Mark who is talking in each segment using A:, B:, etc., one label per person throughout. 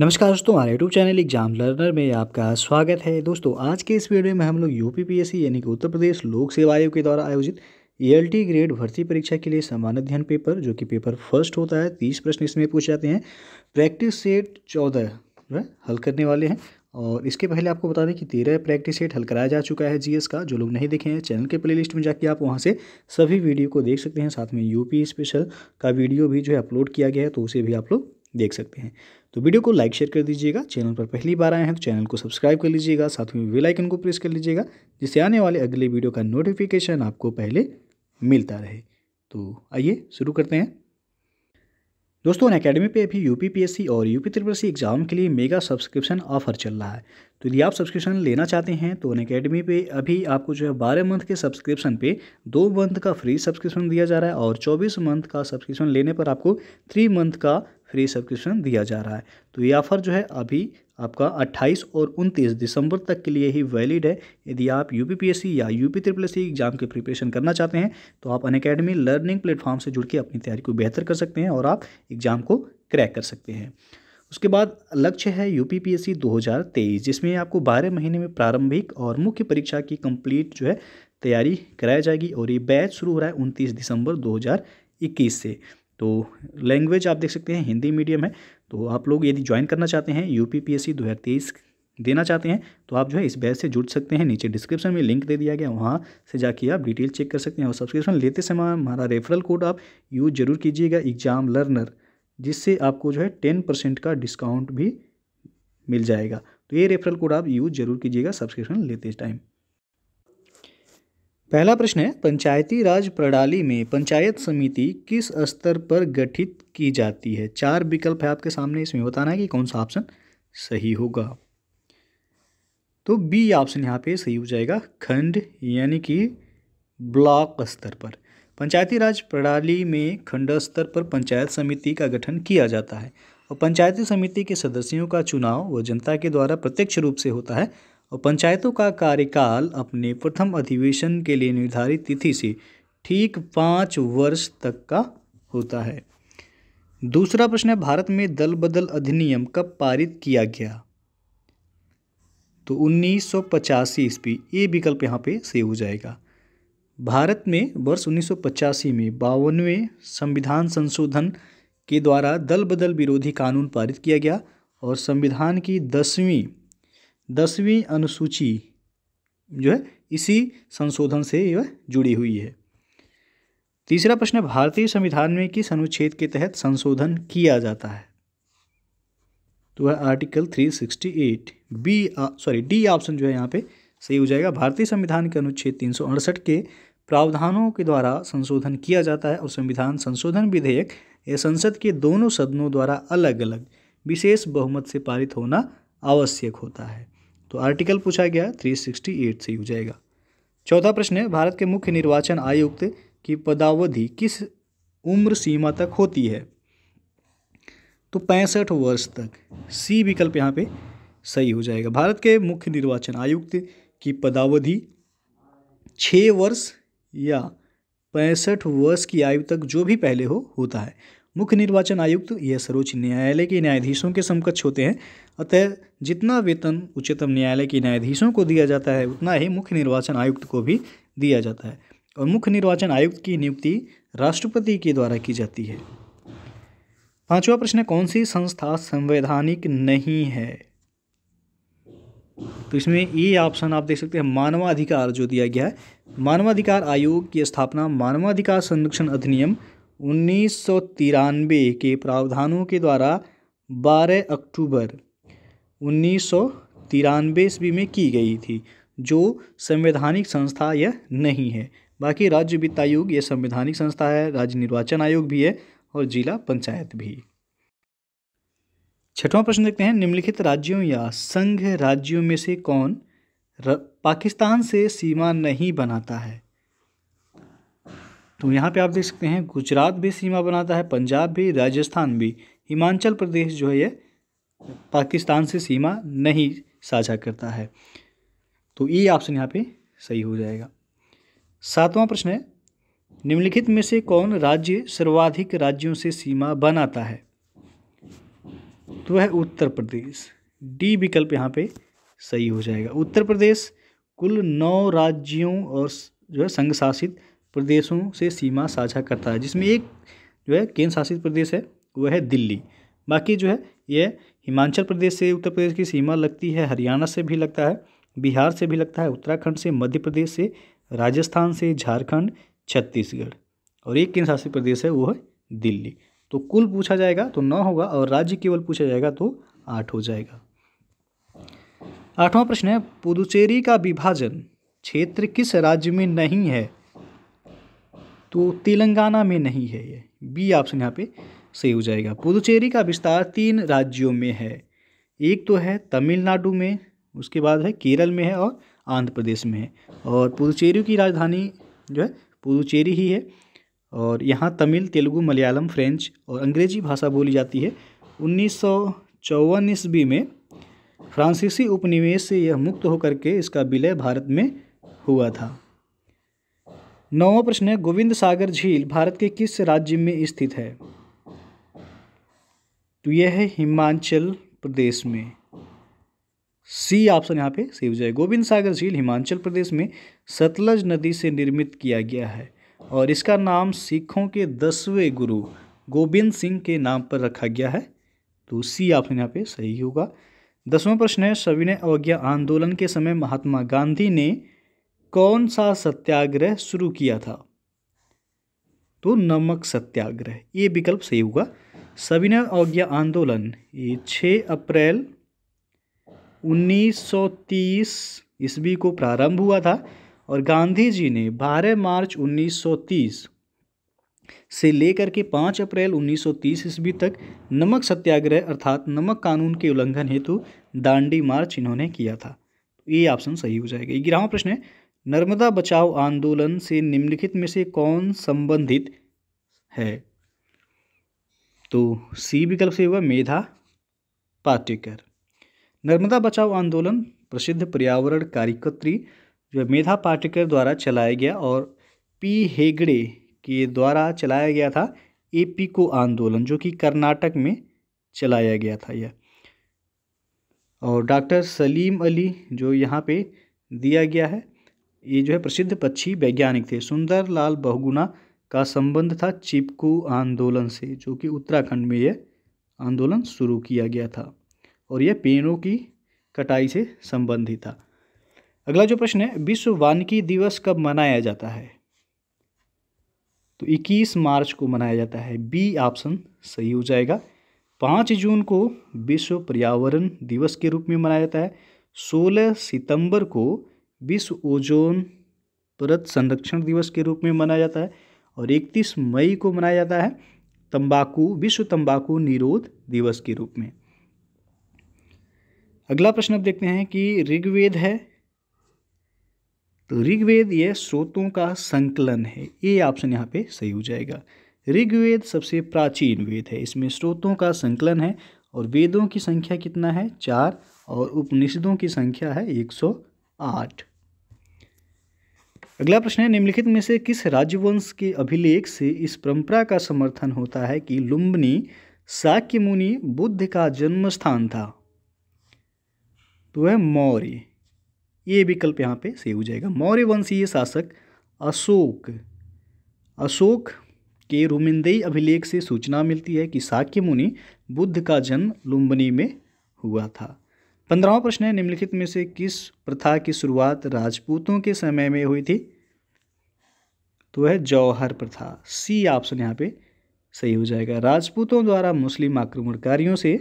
A: नमस्कार दोस्तों हमारे यूट्यूब चैनल एग्जाम लर्नर में आपका स्वागत है दोस्तों आज के इस वीडियो में हम लोग यू यानी कि उत्तर प्रदेश लोक सेवा आयोग के द्वारा आयोजित ए e ग्रेड भर्ती परीक्षा के लिए सामान्य अध्ययन पेपर जो कि पेपर फर्स्ट होता है तीस प्रश्न इसमें पूछे जाते हैं प्रैक्टिस सेट चौदह जो हाँ, है हल करने वाले हैं और इसके पहले आपको बता दें कि तेरह प्रैक्टिस सेट हल कराया जा चुका है जीएस का जो लोग नहीं देखे हैं चैनल के प्लेलिस्ट में जाके आप वहाँ से सभी वीडियो को देख सकते हैं साथ में यूपी स्पेशल का वीडियो भी जो है अपलोड किया गया है तो उसे भी आप लोग देख सकते हैं तो वीडियो को लाइक शेयर कर दीजिएगा चैनल पर पहली बार आए हैं तो चैनल को सब्सक्राइब कर लीजिएगा साथ में बेल आइकन को प्रेस कर लीजिएगा जिससे आने वाले अगले वीडियो का नोटिफिकेशन आपको पहले मिलता रहे तो आइए शुरू करते हैं दोस्तों अकेडमी पे अभी यू पी और यू पी त्रिपुरा एग्ज़ाम के लिए मेगा सब्सक्रिप्शन ऑफर चल रहा है तो यदि आप सब्सक्रिप्शन लेना चाहते हैं तो अन अकेडमी पे अभी आपको जो है बारह मंथ के सब्सक्रिप्शन पे दो मंथ का फ्री सब्सक्रिप्शन दिया जा रहा है और चौबीस मंथ का सब्सक्रिप्शन लेने पर आपको थ्री मंथ का फ्री सब्सक्रिप्शन दिया जा रहा है तो ये ऑफ़र जो है अभी आपका 28 और 29 दिसंबर तक के लिए ही वैलिड है यदि आप यू या यू पी एग्ज़ाम की प्रिपरेशन करना चाहते हैं तो आप अन लर्निंग प्लेटफॉर्म से जुड़ के अपनी तैयारी को बेहतर कर सकते हैं और आप एग्ज़ाम को क्रैक कर सकते हैं उसके बाद लक्ष्य है यू पी 2023 जिसमें आपको बारह महीने में प्रारंभिक और मुख्य परीक्षा की कंप्लीट जो है तैयारी कराई जाएगी और ये बैच शुरू हो रहा है उनतीस दिसंबर 2021 से तो लैंग्वेज आप देख सकते हैं हिंदी मीडियम है तो आप लोग यदि ज्वाइन करना चाहते हैं U P P S C दो हज़ार तेईस देना चाहते हैं तो आप जो है इस बैच से जुड़ सकते हैं नीचे डिस्क्रिप्शन में लिंक दे दिया गया वहाँ से जाके आप डिटेल चेक कर सकते हैं और सब्सक्रिप्शन लेते समय हमारा रेफरल कोड आप यूज़ जरूर कीजिएगा एग्जाम लर्नर जिससे आपको जो है टेन परसेंट का डिस्काउंट भी मिल जाएगा तो ये रेफरल कोड आप यूज़ जरूर कीजिएगा सब्सक्रिप्शन लेते टाइम पहला प्रश्न है पंचायती राज प्रणाली में पंचायत समिति किस स्तर पर गठित की जाती है चार विकल्प है आपके सामने इसमें बताना है कि कौन सा ऑप्शन सही होगा तो बी ऑप्शन यहाँ पे सही हो जाएगा खंड यानी कि ब्लॉक स्तर पर पंचायती राज प्रणाली में खंड स्तर पर पंचायत समिति का गठन किया जाता है और पंचायती समिति के सदस्यों का चुनाव व जनता के द्वारा प्रत्यक्ष रूप से होता है और पंचायतों का कार्यकाल अपने प्रथम अधिवेशन के लिए निर्धारित तिथि से ठीक पाँच वर्ष तक का होता है दूसरा प्रश्न है भारत में दल बदल अधिनियम कब पारित किया गया तो उन्नीस सौ पचासी ईस्वी ये विकल्प यहाँ पे सही हो जाएगा भारत में वर्ष उन्नीस सौ पचासी में बावनवें संविधान संशोधन के द्वारा दल बदल विरोधी कानून पारित किया गया और संविधान की दसवीं दसवीं अनुसूची जो है इसी संशोधन से यह जुड़ी हुई है तीसरा प्रश्न भारतीय संविधान में किस अनुच्छेद के तहत संशोधन किया जाता है तो वह article 368 B sorry D option जो है यहाँ पे सही हो जाएगा भारतीय संविधान के अनुच्छेद तीन के प्रावधानों के द्वारा संशोधन किया जाता है और संविधान संशोधन विधेयक यह संसद के दोनों सदनों द्वारा अलग अलग विशेष बहुमत से पारित होना आवश्यक होता है तो आर्टिकल पूछा गया 368 से हो जाएगा चौथा प्रश्न है भारत के मुख्य निर्वाचन आयुक्त की पदावधि किस उम्र सीमा तक होती है तो पैंसठ वर्ष तक सी विकल्प यहाँ पे सही हो जाएगा भारत के मुख्य निर्वाचन आयुक्त की पदावधि छः वर्ष या पैंसठ वर्ष की आयु तक जो भी पहले हो होता है मुख्य निर्वाचन आयुक्त यह सर्वोच्च न्यायालय के न्यायाधीशों के समकक्ष होते हैं अतः जितना वेतन उच्चतम न्यायालय के न्यायाधीशों को दिया जाता है उतना ही मुख्य निर्वाचन आयुक्त को भी दिया जाता है और मुख्य निर्वाचन आयुक्त की नियुक्ति राष्ट्रपति के द्वारा की जाती है पांचवा प्रश्न कौन सी संस्था संवैधानिक नहीं है तो इसमें ये ऑप्शन आप देख सकते हैं मानवाधिकार जो दिया गया है मानवाधिकार आयोग की स्थापना मानवाधिकार संरक्षण अधिनियम उन्नीस सौ तिरानवे के प्रावधानों के द्वारा बारह अक्टूबर उन्नीस सौ ईस्वी में की गई थी जो संवैधानिक संस्था यह नहीं है बाकी राज्य वित्त आयोग यह संवैधानिक संस्था है राज्य निर्वाचन आयोग भी है और जिला पंचायत भी छठवां प्रश्न देखते हैं निम्नलिखित राज्यों या संघ राज्यों में से कौन र, पाकिस्तान से सीमा नहीं बनाता है तो यहाँ पे आप देख सकते हैं गुजरात भी सीमा बनाता है पंजाब भी राजस्थान भी हिमाचल प्रदेश जो है ये पाकिस्तान से सीमा नहीं साझा करता है तो ये ऑप्शन यहाँ पे सही हो जाएगा सातवां प्रश्न है निम्नलिखित में से कौन राज्य सर्वाधिक राज्यों से सीमा बनाता है तो वह उत्तर प्रदेश डी विकल्प यहाँ पे सही हो जाएगा उत्तर प्रदेश कुल नौ राज्यों और जो है संघ शासित प्रदेशों से सीमा साझा करता है जिसमें एक जो है केंद्र शासित प्रदेश है वह है दिल्ली बाकी जो है यह हिमाचल प्रदेश से उत्तर प्रदेश की सीमा लगती है हरियाणा से भी लगता है बिहार से भी लगता है उत्तराखंड से मध्य प्रदेश से राजस्थान से झारखंड छत्तीसगढ़ और एक केंद्र शासित प्रदेश है वो है दिल्ली तो कुल पूछा जाएगा तो नौ होगा और राज्य केवल पूछा जाएगा तो आठ हो जाएगा आठवां प्रश्न है पुदुचेरी का विभाजन क्षेत्र किस राज्य में नहीं है तो तेलंगाना में नहीं है ये बी ऑप्शन यहाँ पे सही हो जाएगा पुदुचेरी का विस्तार तीन राज्यों में है एक तो है तमिलनाडु में उसके बाद है केरल में है और आंध्र प्रदेश में है और पुदुचेरी की राजधानी जो है पुदुचेरी ही है और यहाँ तमिल तेलुगु मलयालम फ्रेंच और अंग्रेजी भाषा बोली जाती है उन्नीस सौ चौवन ईस्वी में फ्रांसीसी उपनिवेश से यह मुक्त होकर के इसका विलय भारत में हुआ था नौवा प्रश्न है गोविंद सागर झील भारत के किस राज्य में स्थित है तो यह है हिमाचल प्रदेश में सी ऑप्शन यहाँ पे सही हो जाए गोविंद सागर झील हिमाचल प्रदेश में सतलज नदी से निर्मित किया गया है और इसका नाम सिखों के दसवें गुरु गोविंद सिंह के नाम पर रखा गया है तो सी ऑप्शन यहाँ पे सही होगा दसवां प्रश्न है सविनय अवज्ञा आंदोलन के समय महात्मा गांधी ने कौन सा सत्याग्रह शुरू किया था तो नमक सत्याग्रह ये विकल्प सही होगा सविनय अवज्ञा आंदोलन ये छः अप्रैल 1930 ईस्वी को प्रारंभ हुआ था और गांधी जी ने 12 मार्च 1930 से लेकर के 5 अप्रैल 1930 ईस्वी तक नमक सत्याग्रह अर्थात नमक कानून के उल्लंघन हेतु दांडी मार्च इन्होंने किया था तो ये ऑप्शन सही हो जाएगा ग्यारहवा प्रश्न है नर्मदा बचाओ आंदोलन से निम्नलिखित में से कौन संबंधित है तो सी विकल्प से हुआ मेधा पाटेकर नर्मदा बचाओ आंदोलन प्रसिद्ध पर्यावरण कार्यकर्त्री जो मेधा पाटेकर द्वारा चलाया गया और पी हेगड़े के द्वारा चलाया गया था को आंदोलन जो कि कर्नाटक में चलाया गया था यह और डॉक्टर सलीम अली जो यहाँ पे दिया गया है ये जो है प्रसिद्ध पक्षी वैज्ञानिक थे सुंदरलाल बहुगुना का संबंध था चिपकू आंदोलन से जो कि उत्तराखंड में यह आंदोलन शुरू किया गया था और यह पेड़ों की कटाई से संबंधित था अगला जो प्रश्न है विश्व वानिकी दिवस कब मनाया जाता है तो 21 मार्च को मनाया जाता है बी ऑप्शन सही हो जाएगा पाँच जून को विश्व पर्यावरण दिवस के रूप में मनाया जाता है सोलह सितंबर को विश्व ओजोन परत संरक्षण दिवस के रूप में मनाया जाता है और 31 मई को मनाया जाता है तंबाकू विश्व तंबाकू निरोध दिवस के रूप में अगला प्रश्न अब देखते हैं कि ऋग्वेद है तो ऋग्वेद यह स्रोतों का संकलन है ये ऑप्शन यहाँ पे सही हो जाएगा ऋग्वेद सबसे प्राचीन वेद है इसमें स्रोतों का संकलन है और वेदों की संख्या कितना है चार और उपनिषदों की संख्या है एक सौ आठ अगला प्रश्न है निम्नलिखित में से किस राजवंश के अभिलेख से इस परंपरा का समर्थन होता है कि लुम्बनी साक्य मुनि बुद्ध का जन्म स्थान था तो वह मौर्य ये विकल्प यहाँ पे सही हो जाएगा मौर्य वंशीय शासक अशोक अशोक के रोमिंदई अभिलेख से सूचना मिलती है कि साक्य मुनि बुद्ध का जन्म लुम्बनी में हुआ था पंद्रहवा प्रश्न है निम्नलिखित में से किस प्रथा की शुरुआत राजपूतों के समय में हुई थी तो है जौहर प्रथा सी ऑप्शन यहाँ पे सही हो जाएगा राजपूतों द्वारा मुस्लिम आक्रमणकारियों से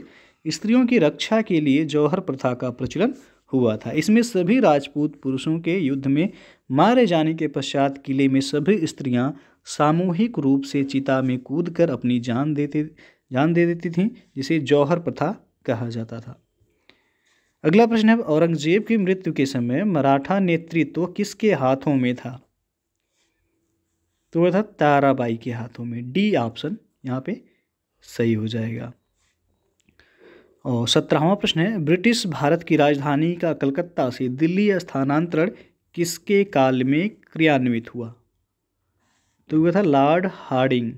A: स्त्रियों की रक्षा के लिए जौहर प्रथा का प्रचलन हुआ था इसमें सभी राजपूत पुरुषों के युद्ध में मारे जाने के पश्चात किले में सभी स्त्रियां सामूहिक रूप से चिता में कूद कर अपनी जान देते जान दे देती थीं जिसे जौहर प्रथा कहा जाता था अगला प्रश्न है औरंगजेब की मृत्यु के समय मराठा नेतृत्व तो किसके हाथों में था तो वह था ताराबाई के हाथों में डी ऑप्शन यहाँ पे सही हो जाएगा और सत्रहवा प्रश्न है ब्रिटिश भारत की राजधानी का कलकत्ता से दिल्ली स्थानांतरण किसके काल में क्रियान्वित हुआ तो वह था लॉर्ड हार्डिंग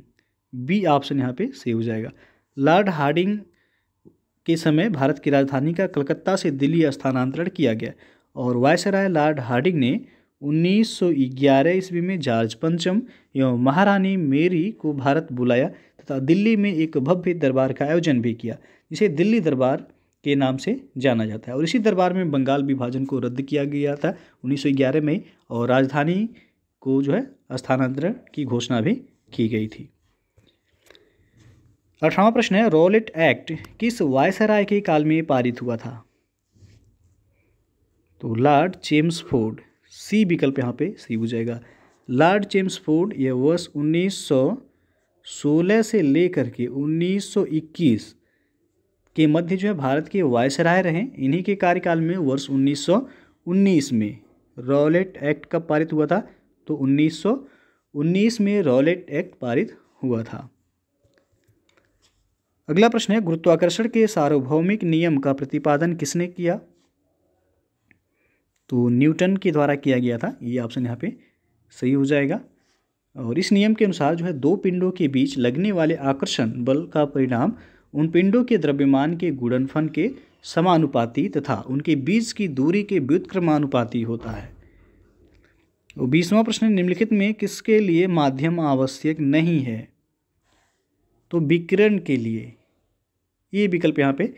A: बी ऑप्शन यहाँ पे सही हो जाएगा लॉर्ड हार्डिंग के समय भारत की राजधानी का कलकत्ता से दिल्ली स्थानांतरण किया गया और वायसराय लॉर्ड हार्डिंग ने 1911 ईस्वी में जॉर्ज पंचम एवं महारानी मेरी को भारत बुलाया तथा दिल्ली में एक भव्य दरबार का आयोजन भी किया जिसे दिल्ली दरबार के नाम से जाना जाता है और इसी दरबार में बंगाल विभाजन को रद्द किया गया था 1911 में और राजधानी को जो है स्थानांतरण की घोषणा भी की गई थी अठारवा प्रश्न है रोलेट एक्ट किस वायसराय के काल में पारित हुआ था तो लॉर्ड चेम्स फोर्ड सी विकल्प यहाँ पे सही हो जाएगा लॉर्ड चेम्स फोर्ड यह वर्ष 1916 से लेकर के 1921 के मध्य जो है भारत के वायसराय रहे इन्हीं के कार्यकाल में वर्ष 1919 में रॉलेट एक्ट कब पारित हुआ था तो 1919 में रॉलेट एक्ट पारित हुआ था अगला प्रश्न है गुरुत्वाकर्षण के सार्वभौमिक नियम का प्रतिपादन किसने किया तो न्यूटन के द्वारा किया गया था ये ऑप्शन यहाँ पे सही हो जाएगा और इस नियम के अनुसार जो है दो पिंडों के बीच लगने वाले आकर्षण बल का परिणाम उन पिंडों के द्रव्यमान के गुणनफन के समानुपाती तथा उनके बीच की दूरी के व्युतक्रमानुपाती होता है और बीसवां प्रश्न निम्नलिखित में किसके लिए माध्यम आवश्यक नहीं है तो विकिरण के लिए ये विकल्प यहाँ पे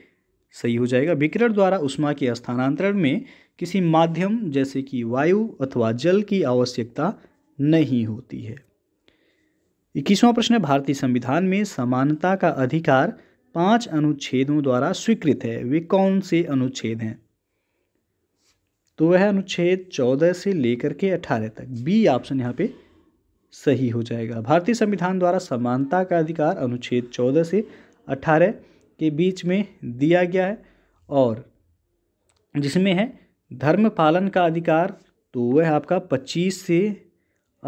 A: सही हो जाएगा विकिरण द्वारा उष्मा के स्थानांतरण में किसी माध्यम जैसे कि वायु अथवा जल की आवश्यकता नहीं होती है इक्कीसवां प्रश्न है भारतीय संविधान में समानता का अधिकार पांच अनुच्छेदों द्वारा स्वीकृत है वे कौन से अनुच्छेद हैं तो वह अनुच्छेद चौदह से लेकर के अठारह तक बी ऑप्शन यहाँ पे सही हो जाएगा भारतीय संविधान द्वारा समानता का अधिकार अनुच्छेद चौदह से अठारह के बीच में दिया गया है और जिसमें है धर्म पालन का अधिकार तो वह आपका पच्चीस से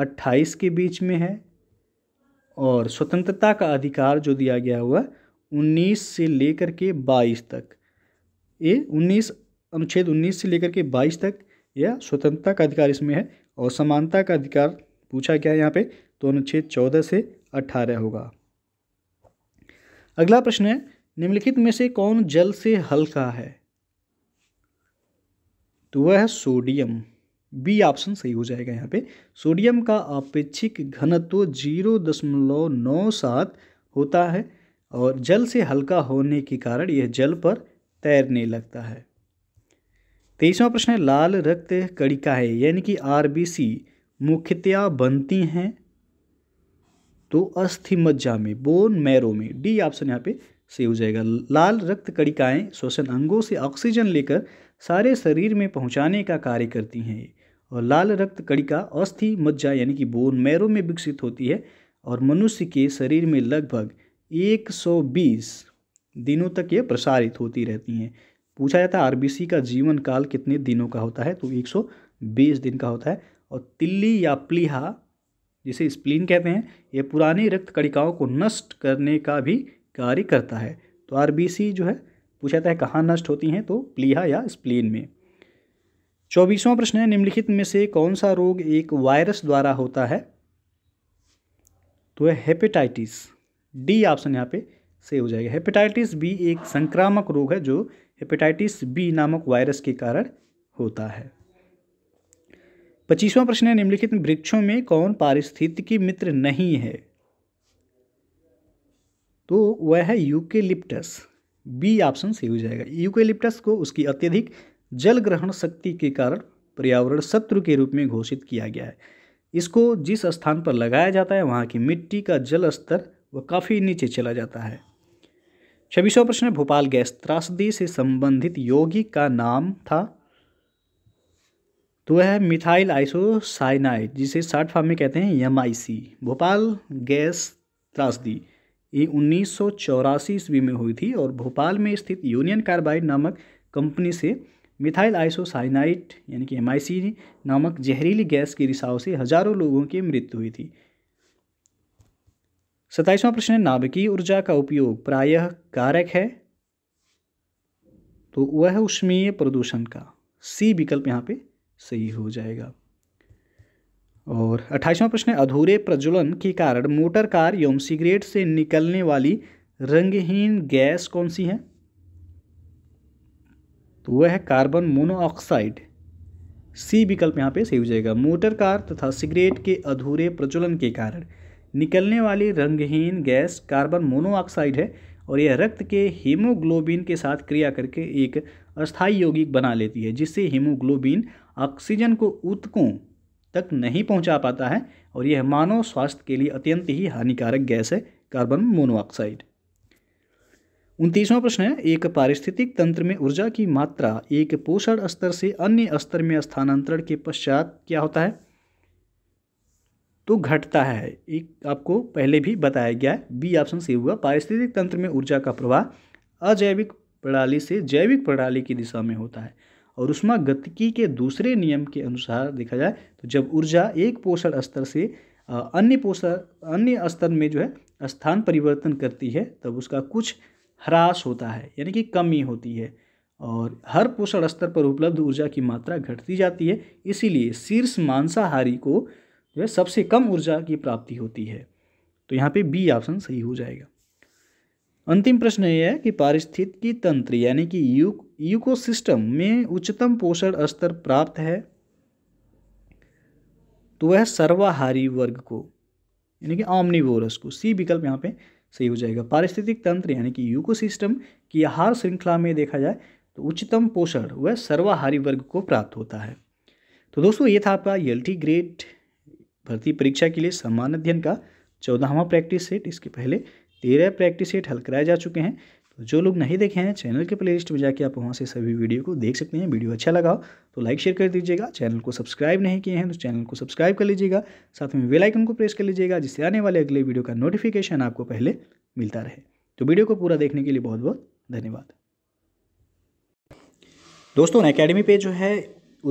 A: अट्ठाईस के बीच में है और स्वतंत्रता का अधिकार जो दिया गया हुआ उन्नीस से लेकर के बाईस तक ये उन्नीस अनुच्छेद उन्नीस से लेकर के बाईस तक यह स्वतंत्रता का अधिकार इसमें है और समानता का अधिकार पूछा गया है यहाँ पे तो अनुच्छेद चौदह से अट्ठारह होगा अगला प्रश्न है निम्नलिखित में से कौन जल से हल्का है तो वह है सोडियम बी ऑप्शन सही हो जाएगा यहाँ पे सोडियम का अपेक्षिक घनत्व जीरो दशमलव नौ सात होता है और जल से हल्का होने के कारण यह जल पर तैरने लगता है तेईसवा प्रश्न है लाल रक्त कणिकाएँ यानी कि आरबीसी मुख्यतया बनती हैं तो अस्थि मज्जा में बोन मैरो में डी ऑप्शन यहाँ पे से हो जाएगा लाल रक्त कणिकाएं श्वसन अंगों से ऑक्सीजन लेकर सारे शरीर में पहुंचाने का कार्य करती हैं और लाल रक्त कणिका अस्थि मज्जा यानी कि बोन मैरो में विकसित होती है और मनुष्य के शरीर में लगभग 120 दिनों तक ये प्रसारित होती रहती हैं पूछा जाता है आरबीसी का जीवन काल कितने दिनों का होता है तो 120 दिन का होता है और तिल्ली या प्लीहा जिसे स्प्लीन कहते हैं ये पुरानी रक्त कणिकाओं को नष्ट करने का भी कार्य करता है तो आर जो है पूछा जाता है कहाँ नष्ट होती हैं तो प्लीहा या स्प्लीन में चौबीसवां प्रश्न है निम्नलिखित में से कौन सा रोग एक वायरस द्वारा होता है तो है हेपेटाइटिस डी ऑप्शन यहाँ पे से हो जाएगा हेपेटाइटिस बी एक संक्रामक रोग है जो हेपेटाइटिस बी नामक वायरस के कारण होता है पच्चीसवां प्रश्न है निम्नलिखित वृक्षों में कौन पारिस्थितिकी मित्र नहीं है तो वह है यूकेलिप्टस बी ऑप्शन सही हो जाएगा यूकेलिप्टस को उसकी अत्यधिक जल ग्रहण शक्ति के कारण पर्यावरण शत्रु के रूप में घोषित किया गया है इसको जिस स्थान पर लगाया जाता है वहाँ की मिट्टी का जल स्तर वह काफ़ी नीचे चला जाता है छब्बीसवा प्रश्न भोपाल गैस त्रासदी से संबंधित योगी का नाम था तो वह है मिथाइल आइसोसाइनाइड जिसे शार्ट फार्म में कहते हैं एम भोपाल गैस त्रासदी ये उन्नीस सौ चौरासी ईस्वी में हुई थी और भोपाल में स्थित यूनियन कार्बाइड नामक कंपनी से मिथाइल आइसोसाइनाइट यानी कि एम नामक जहरीली गैस के रिसाव से हजारों लोगों की मृत्यु हुई थी सताइसवां प्रश्न है नाभिकीय ऊर्जा का उपयोग प्रायः कारक है तो वह उष्मीय प्रदूषण का सी विकल्प यहाँ पे सही हो जाएगा और अट्ठाईसवां प्रश्न है अधूरे प्रज्वलन के कारण मोटर कार एवं सिगरेट से निकलने वाली रंगहीन गैस कौन सी है तो वह है कार्बन मोनोऑक्साइड सी विकल्प यहाँ पे सही हो जाएगा मोटर कार तथा सिगरेट के अधूरे प्रज्वलन के कारण निकलने वाली रंगहीन गैस कार्बन मोनोऑक्साइड है और यह रक्त के हीमोग्लोबिन के साथ क्रिया करके एक अस्थायी यौगिक बना लेती है जिससे हीमोग्लोबिन ऑक्सीजन को उत्कों तक नहीं पहुंचा पाता है और यह मानव स्वास्थ्य के लिए अत्यंत ही हानिकारक गैस है कार्बन मोनोऑक्साइड उनतीसवा प्रश्न है एक पारिस्थितिक तंत्र में ऊर्जा की मात्रा एक पोषण स्तर से अन्य स्तर में स्थानांतरण के पश्चात क्या होता है तो घटता है एक आपको पहले भी बताया गया है बी ऑप्शन सही हुआ पारिस्थितिक तंत्र में ऊर्जा का प्रवाह अजैविक प्रणाली से जैविक प्रणाली की दिशा में होता है और उष्मा गतिकी के दूसरे नियम के अनुसार देखा जाए तो जब ऊर्जा एक पोषण स्तर से अन्य पोषण अन्य स्तर में जो है स्थान परिवर्तन करती है तब उसका कुछ ह्रास होता है यानी कि कमी होती है और हर पोषण स्तर पर उपलब्ध ऊर्जा की मात्रा घटती जाती है इसीलिए शीर्ष मांसाहारी को जो है सबसे कम ऊर्जा की प्राप्ति होती है तो यहाँ पे बी ऑप्शन सही हो जाएगा अंतिम प्रश्न ये है कि पारिस्थितिकी तंत्र यानी कि यू यूकोसिस्टम में उच्चतम पोषण स्तर प्राप्त है तो वह सर्वाहारी वर्ग को यानी कि ऑमनीवोरस को सी विकल्प यहाँ पे सही हो जाएगा पारिस्थितिक तंत्र यानी कि यूकोसिस्टम की आहार श्रृंखला में देखा जाए तो उच्चतम पोषण वह सर्वाहारी वर्ग को प्राप्त होता है तो दोस्तों ये था आपका एल ग्रेड भर्ती परीक्षा के लिए सामान्य अध्ययन का चौदहवा प्रैक्टिस सेट इसके पहले तेरह प्रैक्टिस सेट हल कराए जा चुके हैं तो जो लोग नहीं देखे हैं चैनल के प्लेलिस्ट में जाके आप वहाँ से सभी वीडियो को देख सकते हैं वीडियो अच्छा लगा हो तो लाइक शेयर कर दीजिएगा चैनल को सब्सक्राइब नहीं किए हैं तो चैनल को सब्सक्राइब कर लीजिएगा साथ में बेल आइकन को प्रेस कर लीजिएगा जिससे आने वाले अगले वीडियो का नोटिफिकेशन आपको पहले मिलता रहे तो वीडियो को पूरा देखने के लिए बहुत बहुत धन्यवाद दोस्तों अकेडमी पे जो है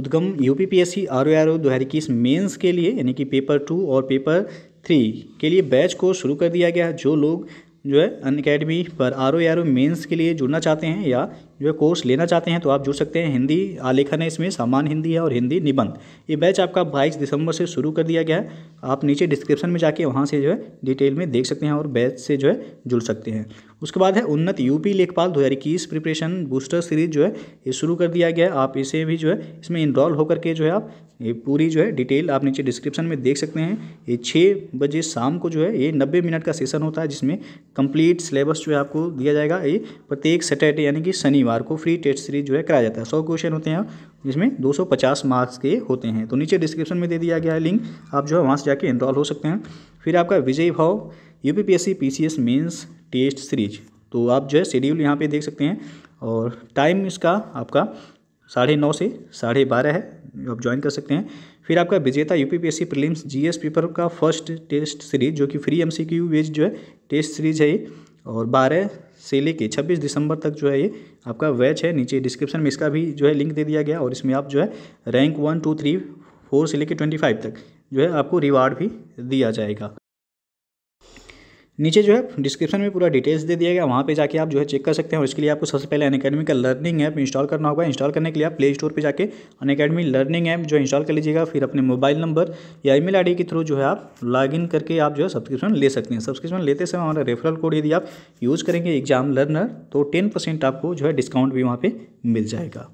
A: उद्गम U P P S C R O R O दो हज़ार इक्कीस मेन्स के लिए यानी कि पेपर टू और पेपर थ्री के लिए बैच को शुरू कर दिया गया है जो लोग जो है अन अकेडमी पर R O R O mains के लिए जुड़ना चाहते हैं या जो है कोर्स लेना चाहते हैं तो आप जुड़ सकते हैं हिंदी आलेखन है इसमें सामान्य हिंदी है और हिंदी निबंध ये बैच आपका बाईस दिसंबर से शुरू कर दिया गया है आप नीचे डिस्क्रिप्शन में जाके वहाँ से जो है डिटेल में देख सकते हैं और बैच से जो है जुड़ सकते हैं उसके बाद है उन्नत यूपी लेखपाल दो हज़ार इक्कीस प्रिपरेशन बूस्टर सीरीज जो है ये शुरू कर दिया गया है आप इसे भी जो है इसमें इनरॉल होकर के जो है आप ये पूरी जो है डिटेल आप नीचे डिस्क्रिप्शन में देख सकते हैं ये छः बजे शाम को जो है ये नब्बे मिनट का सेशन होता है जिसमें कंप्लीट सिलेबस जो है आपको दिया जाएगा ये प्रत्येक सैटरडे यानी कि शनिवार शनिवार को फ्री टेस्ट सीरीज जो है कराया जाता है सौ क्वेश्चन होते हैं जिसमें 250 मार्क्स के होते हैं तो नीचे डिस्क्रिप्शन में दे दिया गया है लिंक आप जो है वहाँ से जाके इनरॉल हो सकते हैं फिर आपका विजय भाव U P P S mains test series तो आप जो है शेड्यूल यहाँ पे देख सकते हैं और टाइम इसका आपका साढ़े नौ से साढ़े बारह है आप ज्वाइन कर सकते हैं फिर आपका विजेता U P prelims GS paper का फर्स्ट टेस्ट सीरीज जो कि फ्री एम सी जो है टेस्ट सीरीज है और बारह से लेके 26 दिसंबर तक जो है ये आपका वैच है नीचे डिस्क्रिप्शन में इसका भी जो है लिंक दे दिया गया और इसमें आप जो है rank one two three four से लेके ट्वेंटी फाइव तक जो है आपको रिवार्ड भी दिया जाएगा नीचे जो है डिस्क्रिप्शन में पूरा डिटेल्स दे दिया गया वहाँ पे जाके आप जो है चेक कर सकते हैं और इसके लिए आपको सबसे पहले अन अकेडमी का लर्निंग ऐप इंस्टॉल करना होगा इंस्टॉल करने के लिए आप प्ले स्टोर पर जाके अन अकेडमी लर्निंग ऐप जो इंस्टॉल कर लीजिएगा फिर अपने मोबाइल नंबर या ईमेल आईडी के थ्रू जो है आप लॉगिन करके आप जो है सब्सक्रिप्शन ले सकते हैं सब्सक्रिप्शन लेते समय हमारा रेफरल कोड यदि आप यूज़ करेंगे एग्जाम लर्नर तो टेन परसेंट आपको जो है डिस्काउंट भी वहाँ पर मिल जाएगा